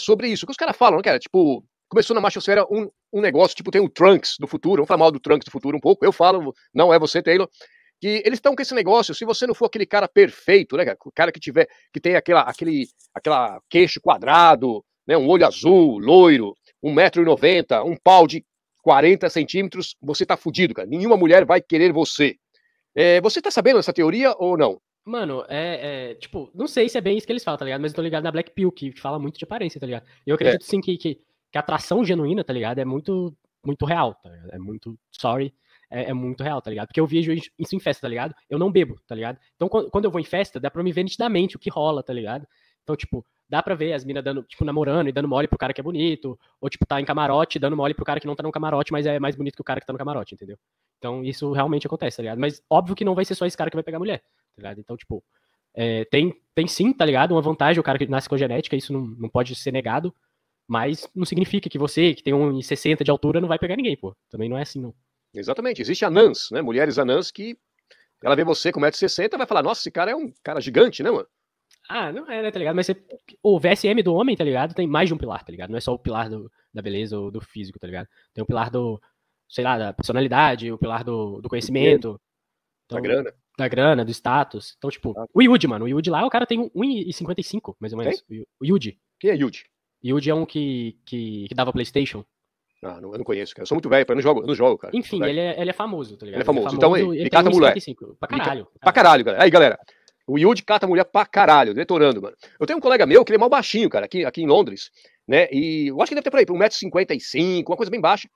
sobre isso. Que os caras falam, cara, tipo, começou na machosfera um, um negócio, tipo, tem o Trunks do futuro, vamos falar mal do Trunks do futuro um pouco, eu falo, não é você, Taylor, que eles estão com esse negócio, se você não for aquele cara perfeito, né, cara, o cara que tiver, que tem aquela, aquele, aquela queixo quadrado, né, um olho azul, loiro, 1,90m, um pau de 40 centímetros, você tá fudido, cara, nenhuma mulher vai querer você. É, você tá sabendo essa teoria ou não? Mano, é, é, Tipo, não sei se é bem isso que eles falam, tá ligado? Mas eu tô ligado na Black Pill, que fala muito de aparência, tá ligado? Eu é. acredito é. sim que, que, que, a atração genuína, tá ligado? É muito, muito real, tá ligado? É muito. Sorry. É, é, muito real, tá ligado? Porque eu vejo isso em festa, tá ligado? Eu não bebo, tá ligado? Então, quando eu vou em festa, dá pra me ver nitidamente o que rola, tá ligado? Então, tipo, dá pra ver as minas dando, tipo, namorando e dando mole pro cara que é bonito, ou, tipo, tá em camarote dando mole pro cara que não tá no camarote, mas é mais bonito que o cara que tá no camarote, entendeu? Então, isso realmente acontece, tá ligado? Mas óbvio que não vai ser só esse cara que vai pegar mulher, tá ligado? Então, tipo, é, tem, tem sim, tá ligado? Uma vantagem, o cara que nasce com genética, isso não, não pode ser negado, mas não significa que você, que tem um 60 de altura, não vai pegar ninguém, pô. Também não é assim, não. Exatamente, existe anãs, né? Mulheres anãs que ela vê você com 1,60m vai falar, nossa, esse cara é um cara gigante, né, mano? Ah, não é, né, tá ligado? Mas você, o VSM do homem, tá ligado? Tem mais de um pilar, tá ligado? Não é só o pilar do, da beleza ou do físico, tá ligado? Tem o pilar do, sei lá, da personalidade, o pilar do, do conhecimento. Então, da grana. Da grana, do status. Então, tipo, ah. o Yudi, mano. O Yudi lá, o cara tem 1,55, mais ou menos. Quem? O Yudi. Quem é Yudi? Yudi é um que, que, que dava Playstation. Ah, não, eu não conheço, cara. Eu sou muito velho, eu não jogo, eu não jogo, cara. Enfim, ele é, ele é famoso, tá ligado? Ele é famoso. Ele é então, famoso. Então, ele, ele, ele cata moleque. Pra caralho. Pra caralho, galera. Aí, galera. O Yud cata mulher pra caralho, detorando, mano. Eu tenho um colega meu que ele é mal baixinho, cara, aqui, aqui em Londres, né? E eu acho que ele deve ter por aí, 1,55m, uma coisa bem baixa.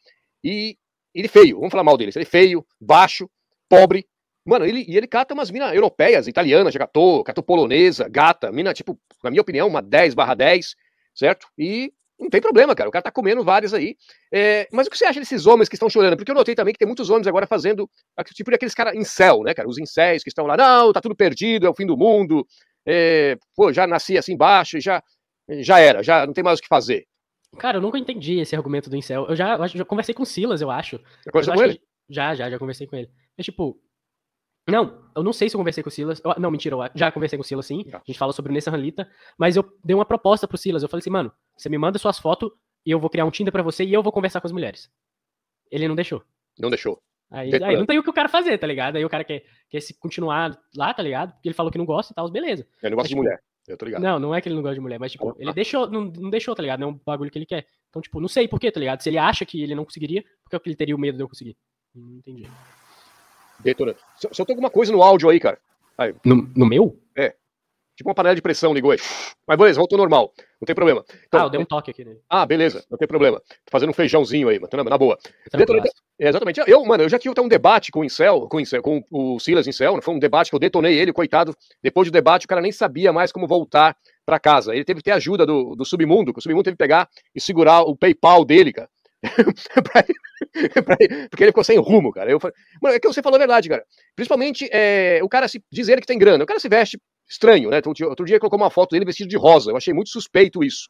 E ele é feio, vamos falar mal dele. Ele é feio, baixo, pobre. Mano, ele, e ele cata umas minas europeias, italianas, já catou, catou polonesa, gata, mina, tipo, na minha opinião, uma 10 barra 10, certo? E não tem problema, cara. O cara tá comendo vários aí. É, mas o que você acha desses homens que estão chorando? Porque eu notei também que tem muitos homens agora fazendo tipo aqueles caras incel, né, cara? Os incéis que estão lá, não, tá tudo perdido, é o fim do mundo. É, pô, já nasci assim embaixo, já, já era, já não tem mais o que fazer. Cara, eu nunca entendi esse argumento do incel. Eu já, eu já conversei com o Silas, eu acho. Já conversei com ele? Já, já, já conversei com ele. Mas, é tipo, não, eu não sei se eu conversei com o Silas. Eu, não, mentira, eu já conversei com o Silas, sim. Tá. A gente fala sobre o Nessan Mas eu dei uma proposta pro Silas. Eu falei assim, mano, você me manda suas fotos e eu vou criar um Tinder para você e eu vou conversar com as mulheres. Ele não deixou. Não deixou. Aí, aí, não tem o que o cara fazer, tá ligado? Aí o cara quer, quer se continuar lá, tá ligado? Porque ele falou que não gosta e tal, beleza. Ele é, não gosta de tipo, mulher. Eu tô ligado. Não, não é que ele não gosta de mulher, mas tipo, ah. ele deixou, não, não deixou, tá ligado? Não é um bagulho que ele quer. Então, tipo, não sei por quê, tá ligado? Se ele acha que ele não conseguiria, porque é que ele teria o medo de eu conseguir? Não entendi. Detona. Só, só tem alguma coisa no áudio aí, cara. Aí. No, no meu? É. Tipo uma panela de pressão ligou aí. Mas beleza, voltou normal não tem problema. Então, ah, eu dei um toque aqui nele. Ah, beleza, não tem problema. Tô fazendo um feijãozinho aí, mano, na boa. É detonei... É, exatamente. Eu, mano, eu já tive um debate com o Incel, com o, Incel, com o Silas Incel, né, foi um debate que eu detonei ele, coitado. Depois do debate, o cara nem sabia mais como voltar para casa. Ele teve que ter ajuda do, do submundo, que o submundo teve que pegar e segurar o PayPal dele, cara. porque ele ficou sem rumo, cara. Eu falei, mano, é que você falou a verdade, cara. Principalmente é, o cara se dizer que tem grana. O cara se veste Estranho, né? Então, outro dia colocou uma foto dele vestido de rosa. Eu achei muito suspeito isso.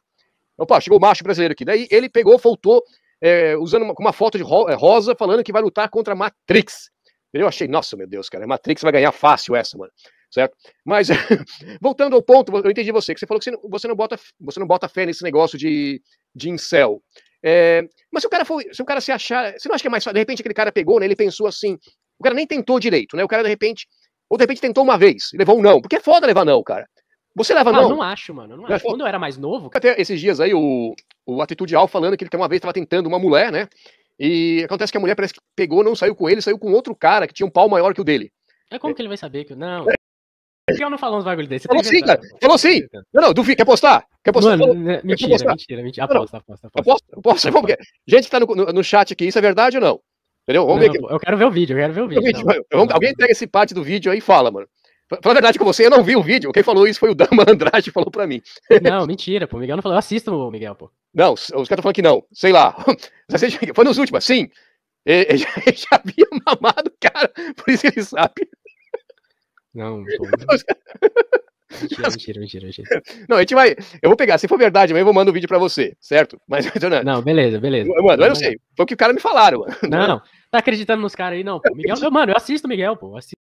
Opa, chegou o macho brasileiro aqui. Daí ele pegou, faltou é, usando uma, uma foto de ro é, rosa, falando que vai lutar contra a Matrix. Eu achei, nossa, meu Deus, cara, a Matrix vai ganhar fácil essa, mano. Certo? Mas, voltando ao ponto, eu entendi você, que você falou que você não, você não, bota, você não bota fé nesse negócio de, de incel. É, mas se o cara for, se o cara se achar, você não acha que é mais fácil? De repente aquele cara pegou, né? Ele pensou assim, o cara nem tentou direito, né? O cara de repente ou de repente tentou uma vez levou um não. Porque é foda levar não, cara. Você leva ah, não? Eu não acho, mano. Não acho. Quando eu era mais novo. Até esses dias aí, o, o Atitude Al falando que ele tem uma vez estava tentando uma mulher, né? E acontece que a mulher parece que pegou, não saiu com ele, saiu com outro cara que tinha um pau maior que o dele. É como é. que ele vai saber que. Não. É. Por que eu não falou uns bagulho desse? falou sim, cara. Falou sim. Não, não, duvido. quer apostar? Quer postar? Mano, né, mentira, quer postar? mentira, mentira, mentira. Aposta, aposta, aposta. Aposta, aposta. Gente que tá no, no, no chat aqui, isso é verdade ou não? Entendeu? Vamos não, ver aqui. Eu quero ver o vídeo, eu quero ver o vídeo. Então. Alguém entrega esse parte do vídeo aí e fala, mano. Fala a verdade com você, eu não vi o vídeo. Quem falou isso foi o Dama Andrade falou pra mim. Não, mentira, pô. O Miguel não falou. Eu assisto, Miguel, pô. Não, os caras estão falando que não. Sei lá. Foi nos últimos, sim. Ele já, já havia mamado, cara. Por isso ele sabe. Não, pô. Mentira, mentira, mentira, mentira. Não, a gente vai. Eu vou pegar, se for verdade, amanhã eu vou mandar o um vídeo pra você, certo? Mas, Fernando. Não, beleza, beleza. Mano, Eu não sei. Foi o que o cara me falaram, mano. Não, não. Tá acreditando nos caras aí, não, pô. Miguel, não, mano, eu assisto o Miguel, pô. Assisto.